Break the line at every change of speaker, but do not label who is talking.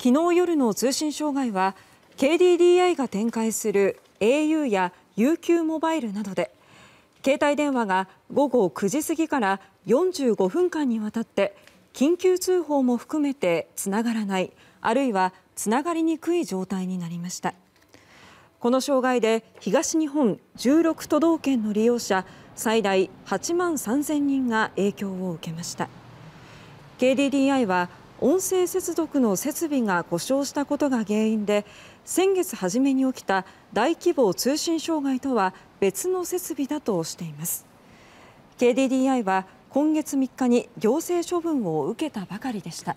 昨日夜の通信障害は KDDI が展開する au や UQ モバイルなどで携帯電話が午後9時過ぎから45分間にわたって緊急通報も含めてつながらないあるいはつながりにくい状態になりましたこの障害で東日本16都道県の利用者最大8万3000人が影響を受けました KDDI は音声接続の設備が故障したことが原因で先月初めに起きた大規模通信障害とは別の設備だとしています KDDI は今月3日に行政処分を受けたばかりでした。